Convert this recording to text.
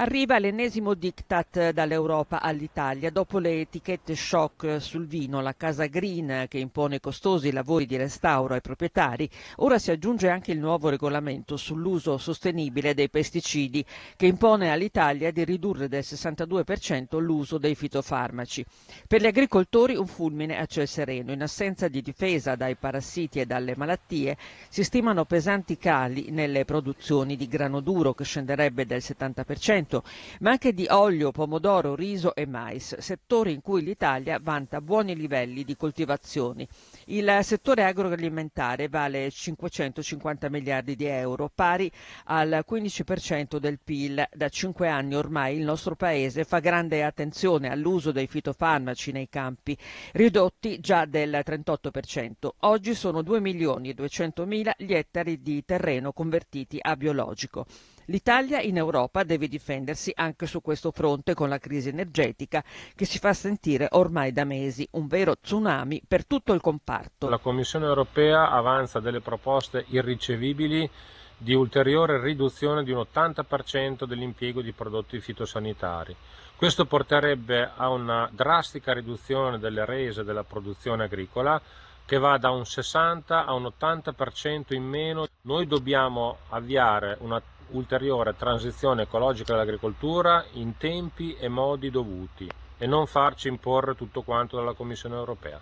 Arriva l'ennesimo diktat dall'Europa all'Italia. Dopo le etichette shock sul vino, la Casa Green, che impone costosi lavori di restauro ai proprietari, ora si aggiunge anche il nuovo regolamento sull'uso sostenibile dei pesticidi, che impone all'Italia di ridurre del 62% l'uso dei fitofarmaci. Per gli agricoltori un fulmine a ciel sereno. In assenza di difesa dai parassiti e dalle malattie, si stimano pesanti cali nelle produzioni di grano duro, che scenderebbe del 70%, frutto, ma anche di olio, pomodoro, riso e mais, settori in cui l'Italia vanta buoni livelli di coltivazioni. Il settore agroalimentare vale 550 miliardi di euro, pari al 15% del PIL. Da cinque anni ormai il nostro Paese fa grande attenzione all'uso dei fitofarmaci nei campi, ridotti già del 38%. Oggi sono 2 milioni e 200 mila gli ettari di terreno convertiti a biologico. L'Italia in Europa deve difendere riprendersi anche su questo fronte con la crisi energetica che si fa sentire ormai da mesi, un vero tsunami per tutto il comparto. La Commissione europea avanza delle proposte irricevibili di ulteriore riduzione di un 80% dell'impiego di prodotti fitosanitari. Questo porterebbe a una drastica riduzione delle rese della produzione agricola che va da un 60 a un 80% in meno. Noi dobbiamo avviare una ulteriore transizione ecologica dell'agricoltura in tempi e modi dovuti e non farci imporre tutto quanto dalla Commissione europea.